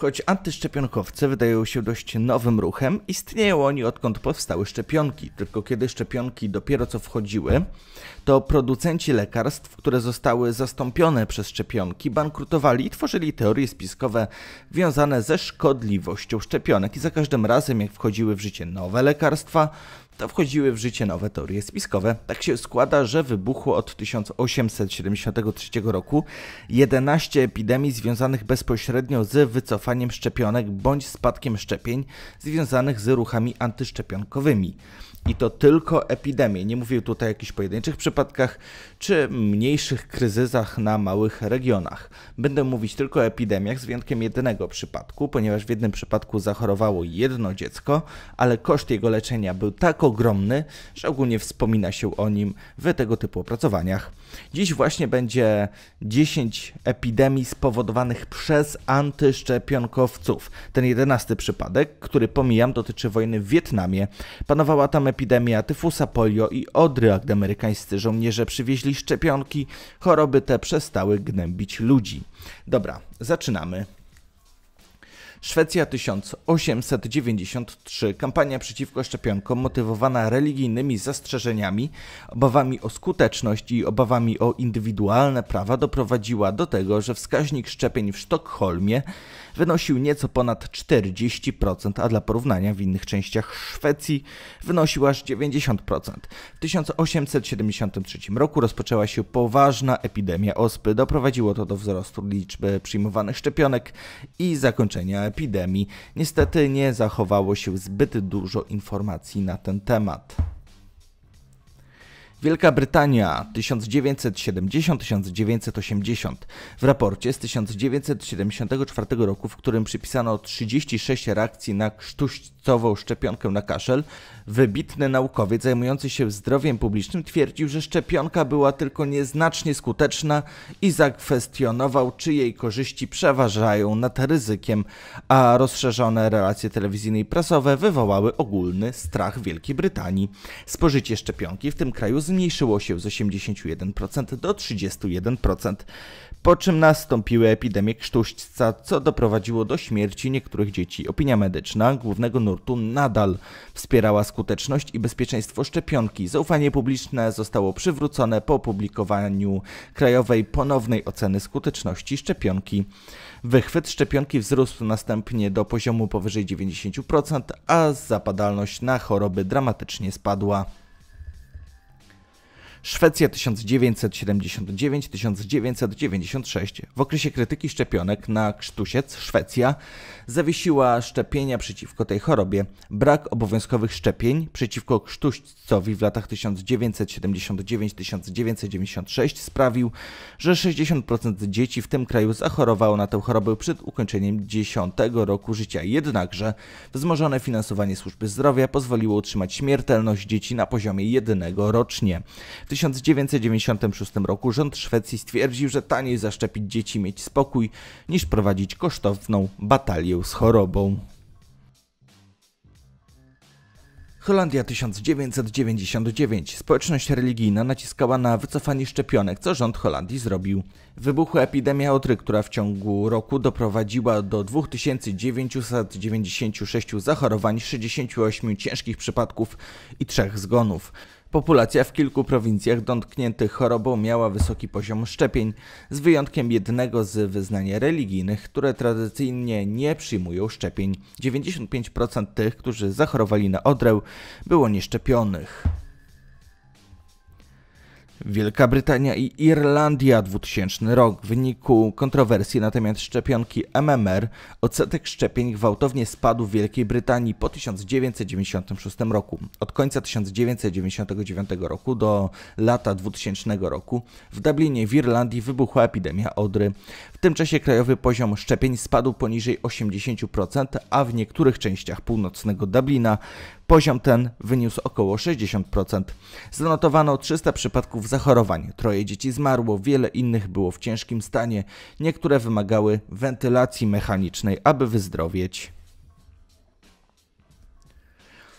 Choć antyszczepionkowcy wydają się dość nowym ruchem, istnieją oni odkąd powstały szczepionki. Tylko kiedy szczepionki dopiero co wchodziły, to producenci lekarstw, które zostały zastąpione przez szczepionki, bankrutowali i tworzyli teorie spiskowe wiązane ze szkodliwością szczepionek. I za każdym razem, jak wchodziły w życie nowe lekarstwa, to wchodziły w życie nowe teorie spiskowe. Tak się składa, że wybuchło od 1873 roku 11 epidemii związanych bezpośrednio z wycofaniem szczepionek bądź spadkiem szczepień związanych z ruchami antyszczepionkowymi. I to tylko epidemie. Nie mówię tutaj o jakichś pojedynczych przypadkach czy mniejszych kryzysach na małych regionach. Będę mówić tylko o epidemiach z wyjątkiem jednego przypadku, ponieważ w jednym przypadku zachorowało jedno dziecko, ale koszt jego leczenia był tak ogromny, że ogólnie wspomina się o nim w tego typu opracowaniach. Dziś właśnie będzie 10 epidemii spowodowanych przez antyszczepionkowców. Ten jedenasty przypadek, który pomijam, dotyczy wojny w Wietnamie. Panowała tam epidemia tyfusa, polio i odry, a gdy amerykańscy żołnierze przywieźli szczepionki, choroby te przestały gnębić ludzi. Dobra, zaczynamy. Szwecja 1893. Kampania przeciwko szczepionkom motywowana religijnymi zastrzeżeniami, obawami o skuteczność i obawami o indywidualne prawa doprowadziła do tego, że wskaźnik szczepień w Sztokholmie wynosił nieco ponad 40%, a dla porównania w innych częściach Szwecji wynosił aż 90%. W 1873 roku rozpoczęła się poważna epidemia ospy. Doprowadziło to do wzrostu liczby przyjmowanych szczepionek i zakończenia epidemii, niestety nie zachowało się zbyt dużo informacji na ten temat. Wielka Brytania 1970-1980 w raporcie z 1974 roku, w którym przypisano 36 reakcji na krztuścową szczepionkę na kaszel, wybitny naukowiec zajmujący się zdrowiem publicznym twierdził, że szczepionka była tylko nieznacznie skuteczna i zakwestionował, czy jej korzyści przeważają nad ryzykiem, a rozszerzone relacje telewizyjne i prasowe wywołały ogólny strach Wielkiej Brytanii. Spożycie szczepionki w tym kraju zmniejszyło się z 81% do 31%, po czym nastąpiły epidemie krztuśca, co doprowadziło do śmierci niektórych dzieci. Opinia medyczna głównego nurtu nadal wspierała skuteczność i bezpieczeństwo szczepionki. Zaufanie publiczne zostało przywrócone po opublikowaniu krajowej ponownej oceny skuteczności szczepionki. Wychwyt szczepionki wzrósł następnie do poziomu powyżej 90%, a zapadalność na choroby dramatycznie spadła. Szwecja 1979-1996. W okresie krytyki szczepionek na krztusiec Szwecja zawiesiła szczepienia przeciwko tej chorobie. Brak obowiązkowych szczepień przeciwko krztuścowi w latach 1979-1996 sprawił, że 60% dzieci w tym kraju zachorowało na tę chorobę przed ukończeniem 10 roku życia. Jednakże wzmożone finansowanie służby zdrowia pozwoliło utrzymać śmiertelność dzieci na poziomie jednego rocznie. 1996 roku rząd Szwecji stwierdził, że taniej zaszczepić dzieci mieć spokój, niż prowadzić kosztowną batalię z chorobą. Holandia 1999. Społeczność religijna naciskała na wycofanie szczepionek, co rząd Holandii zrobił. Wybuchła epidemia otry, która w ciągu roku doprowadziła do 2996 zachorowań, 68 ciężkich przypadków i 3 zgonów. Populacja w kilku prowincjach dotkniętych chorobą miała wysoki poziom szczepień, z wyjątkiem jednego z wyznań religijnych, które tradycyjnie nie przyjmują szczepień. 95% tych, którzy zachorowali na odrę, było nieszczepionych. Wielka Brytania i Irlandia 2000 rok. W wyniku kontrowersji na temat szczepionki MMR odsetek szczepień gwałtownie spadł w Wielkiej Brytanii po 1996 roku. Od końca 1999 roku do lata 2000 roku w Dublinie w Irlandii wybuchła epidemia odry. W tym czasie krajowy poziom szczepień spadł poniżej 80%, a w niektórych częściach północnego Dublina Poziom ten wyniósł około 60%. Zanotowano 300 przypadków zachorowań, troje dzieci zmarło, wiele innych było w ciężkim stanie, niektóre wymagały wentylacji mechanicznej, aby wyzdrowieć.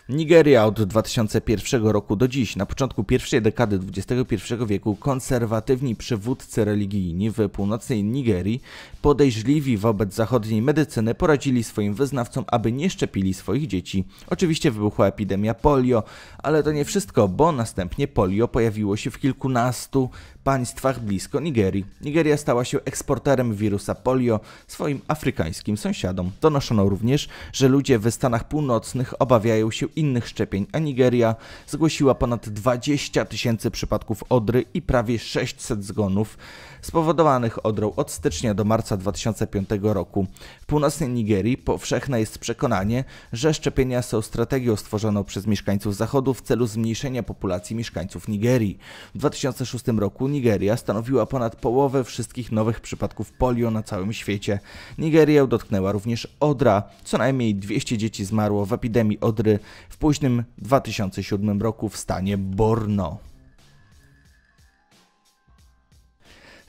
Nigeria od 2001 roku do dziś, na początku pierwszej dekady XXI wieku, konserwatywni przywódcy religijni w północnej Nigerii, podejrzliwi wobec zachodniej medycyny, poradzili swoim wyznawcom, aby nie szczepili swoich dzieci. Oczywiście wybuchła epidemia polio, ale to nie wszystko, bo następnie polio pojawiło się w kilkunastu państwach blisko Nigerii. Nigeria stała się eksporterem wirusa polio swoim afrykańskim sąsiadom. Donoszono również, że ludzie w Stanach Północnych obawiają się innych szczepień, a Nigeria zgłosiła ponad 20 tysięcy przypadków odry i prawie 600 zgonów spowodowanych odrą od stycznia do marca 2005 roku. W północnej Nigerii powszechne jest przekonanie, że szczepienia są strategią stworzoną przez mieszkańców Zachodu w celu zmniejszenia populacji mieszkańców Nigerii. W 2006 roku Nigeria stanowiła ponad połowę wszystkich nowych przypadków polio na całym świecie. Nigerię dotknęła również odra. Co najmniej 200 dzieci zmarło w epidemii odry w późnym 2007 roku w stanie Borno.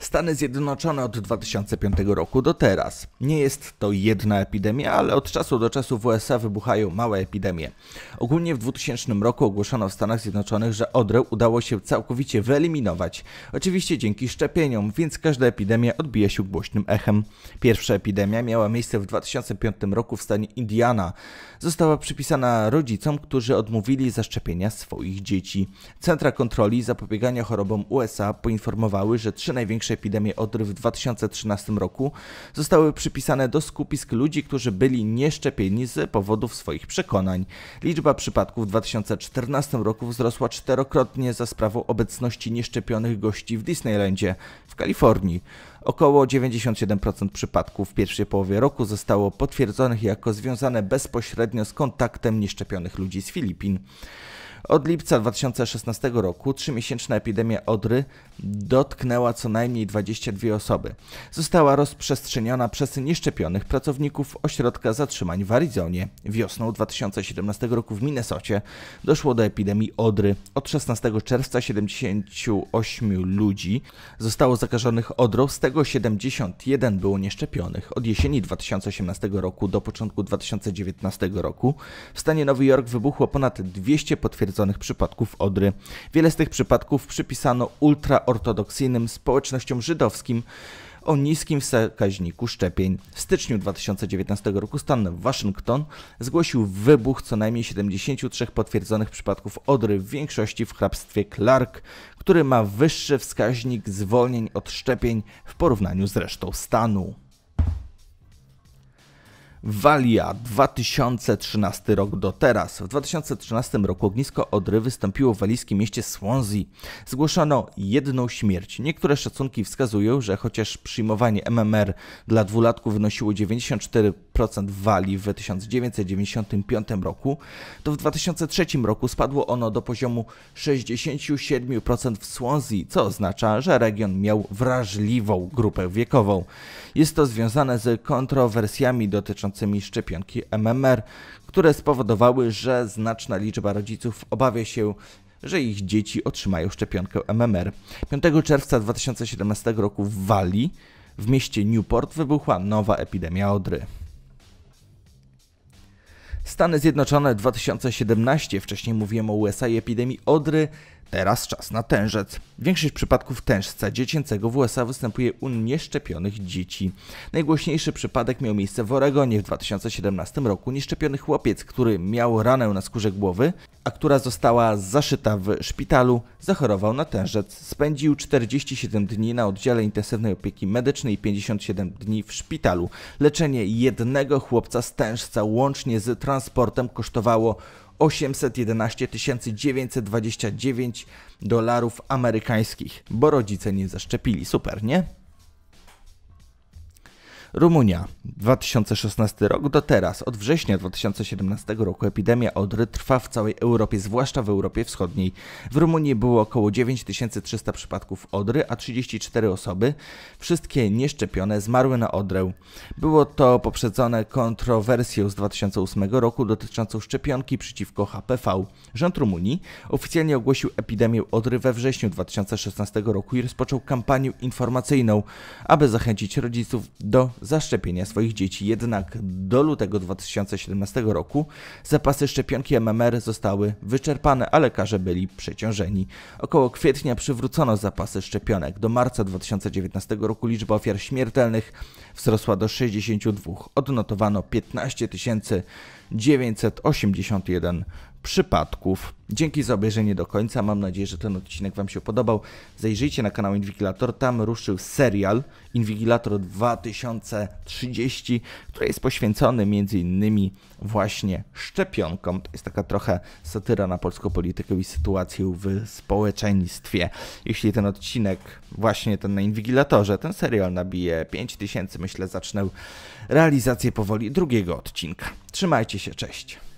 Stany Zjednoczone od 2005 roku do teraz. Nie jest to jedna epidemia, ale od czasu do czasu w USA wybuchają małe epidemie. Ogólnie w 2000 roku ogłoszono w Stanach Zjednoczonych, że odrę udało się całkowicie wyeliminować. Oczywiście dzięki szczepieniom, więc każda epidemia odbija się głośnym echem. Pierwsza epidemia miała miejsce w 2005 roku w stanie Indiana. Została przypisana rodzicom, którzy odmówili zaszczepienia swoich dzieci. Centra Kontroli i Zapobiegania Chorobom USA poinformowały, że trzy największe epidemię odry w 2013 roku, zostały przypisane do skupisk ludzi, którzy byli nieszczepieni z powodów swoich przekonań. Liczba przypadków w 2014 roku wzrosła czterokrotnie za sprawą obecności nieszczepionych gości w Disneylandzie w Kalifornii. Około 97% przypadków w pierwszej połowie roku zostało potwierdzonych jako związane bezpośrednio z kontaktem nieszczepionych ludzi z Filipin. Od lipca 2016 roku trzymiesięczna epidemia odry dotknęła co najmniej 22 osoby. Została rozprzestrzeniona przez nieszczepionych pracowników ośrodka zatrzymań w Arizonie. Wiosną 2017 roku w Minnesocie doszło do epidemii odry. Od 16 czerwca 78 ludzi zostało zakażonych odrą, z tego 71 było nieszczepionych. Od jesieni 2018 roku do początku 2019 roku w stanie Nowy Jork wybuchło ponad 200 potwierdzonych potwierdzonych przypadków odry. Wiele z tych przypadków przypisano ultraortodoksyjnym społecznościom żydowskim, o niskim wskaźniku szczepień. W styczniu 2019 roku stan Waszyngton zgłosił wybuch co najmniej 73 potwierdzonych przypadków odry, w większości w hrabstwie Clark, który ma wyższy wskaźnik zwolnień od szczepień w porównaniu z resztą stanu. Walia 2013 rok do teraz. W 2013 roku ognisko Odry wystąpiło w walijskim mieście Swansea. Zgłoszono jedną śmierć. Niektóre szacunki wskazują, że chociaż przyjmowanie MMR dla dwulatków wynosiło 94 w Walii w 1995 roku, to w 2003 roku spadło ono do poziomu 67% w Swansea, co oznacza, że region miał wrażliwą grupę wiekową. Jest to związane z kontrowersjami dotyczącymi szczepionki MMR, które spowodowały, że znaczna liczba rodziców obawia się, że ich dzieci otrzymają szczepionkę MMR. 5 czerwca 2017 roku w Walii, w mieście Newport, wybuchła nowa epidemia odry. Stany Zjednoczone 2017, wcześniej mówiłem o USA i epidemii odry, Teraz czas na tężec. Większość przypadków tężca dziecięcego w USA występuje u nieszczepionych dzieci. Najgłośniejszy przypadek miał miejsce w Oregonie w 2017 roku. Nieszczepiony chłopiec, który miał ranę na skórze głowy, a która została zaszyta w szpitalu, zachorował na tężec. Spędził 47 dni na oddziale intensywnej opieki medycznej i 57 dni w szpitalu. Leczenie jednego chłopca z tężca łącznie z transportem kosztowało 811 929 dolarów amerykańskich, bo rodzice nie zaszczepili. Super, nie? Rumunia. 2016 rok do teraz, od września 2017 roku epidemia odry trwa w całej Europie, zwłaszcza w Europie Wschodniej. W Rumunii było około 9300 przypadków odry, a 34 osoby, wszystkie nieszczepione, zmarły na odrę. Było to poprzedzone kontrowersją z 2008 roku dotyczącą szczepionki przeciwko HPV. Rząd Rumunii oficjalnie ogłosił epidemię odry we wrześniu 2016 roku i rozpoczął kampanię informacyjną, aby zachęcić rodziców do zaszczepienia swoich dzieci, jednak do lutego 2017 roku zapasy szczepionki MMR zostały wyczerpane, a lekarze byli przeciążeni. Około kwietnia przywrócono zapasy szczepionek. Do marca 2019 roku liczba ofiar śmiertelnych wzrosła do 62. Odnotowano 15 981 przypadków. Dzięki za obejrzenie do końca. Mam nadzieję, że ten odcinek Wam się podobał. Zajrzyjcie na kanał Inwigilator. Tam ruszył serial Inwigilator 2030, który jest poświęcony między innymi właśnie szczepionkom. To jest taka trochę satyra na polską politykę i sytuację w społeczeństwie. Jeśli ten odcinek, właśnie ten na Inwigilatorze, ten serial nabije 5000, myślę, zacznę realizację powoli drugiego odcinka. Trzymajcie się, cześć.